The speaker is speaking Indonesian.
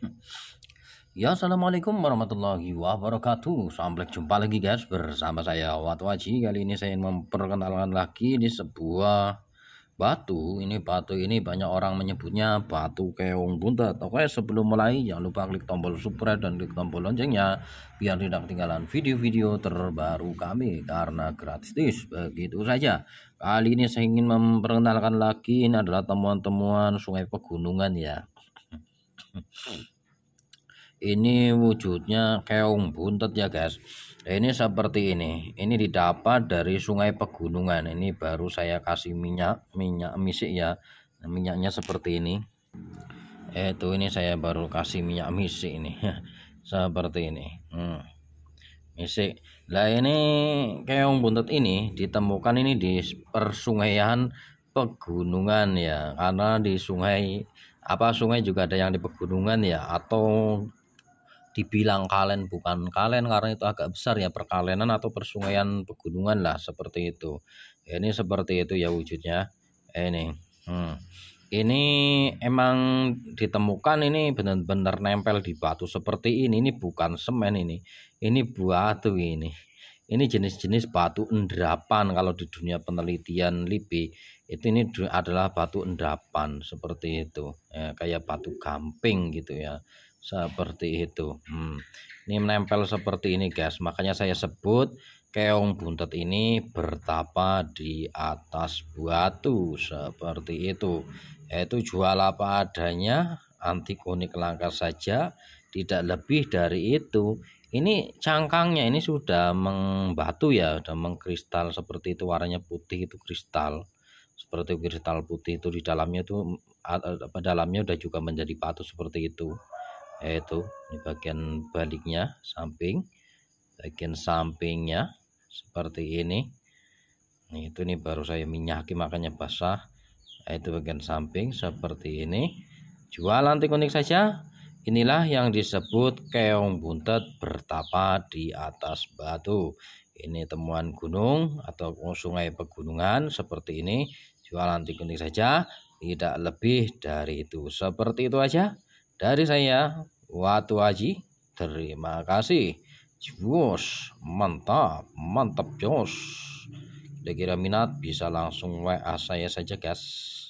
Ya Assalamualaikum warahmatullahi wabarakatuh Sampai jumpa lagi guys bersama saya Watwaji Kali ini saya ingin memperkenalkan lagi di sebuah batu Ini batu ini banyak orang menyebutnya batu keong buntet Oke sebelum mulai jangan lupa klik tombol subscribe dan klik tombol loncengnya Biar tidak ketinggalan video-video terbaru kami Karena gratis begitu saja Kali ini saya ingin memperkenalkan lagi Ini adalah temuan-temuan sungai pegunungan ya Hmm. Ini wujudnya keong buntet ya guys. Ini seperti ini. Ini didapat dari sungai pegunungan. Ini baru saya kasih minyak, minyak misik ya. Nah, minyaknya seperti ini. Itu ini saya baru kasih minyak misik ini. seperti ini. Hmm. Misik. Lah ini keong buntet ini ditemukan ini di persungaian pegunungan ya. Karena di sungai apa sungai juga ada yang di pegunungan ya atau dibilang kalen bukan kalen karena itu agak besar ya perkalenan atau persungaian pegunungan lah seperti itu ini seperti itu ya wujudnya ini hmm. ini emang ditemukan ini benar-benar nempel di batu seperti ini ini bukan semen ini ini batu ini ini jenis-jenis batu endapan kalau di dunia penelitian LIPI itu ini adalah batu endapan seperti itu ya, kayak batu gamping gitu ya seperti itu hmm. ini menempel seperti ini guys makanya saya sebut keong buntet ini bertapa di atas batu seperti itu yaitu jual apa adanya anti langka saja tidak lebih dari itu ini cangkangnya ini sudah membatu ya sudah mengkristal seperti itu warnanya putih itu kristal seperti kristal putih itu di dalamnya itu eh, apa dalamnya sudah juga menjadi batu seperti itu yaitu di bagian baliknya samping bagian sampingnya seperti ini nah, itu nih baru saya minyaki makanya basah nah, itu bagian samping seperti ini jual jualan tikunik saja Inilah yang disebut keong buntet bertapa di atas batu. Ini temuan gunung atau sungai pegunungan seperti ini. Jualan tikuning saja, tidak lebih dari itu. Seperti itu aja dari saya, Watu Haji. Terima kasih. Jus, mantap, mantap jus. Kira-kira minat bisa langsung WA saya saja, guys.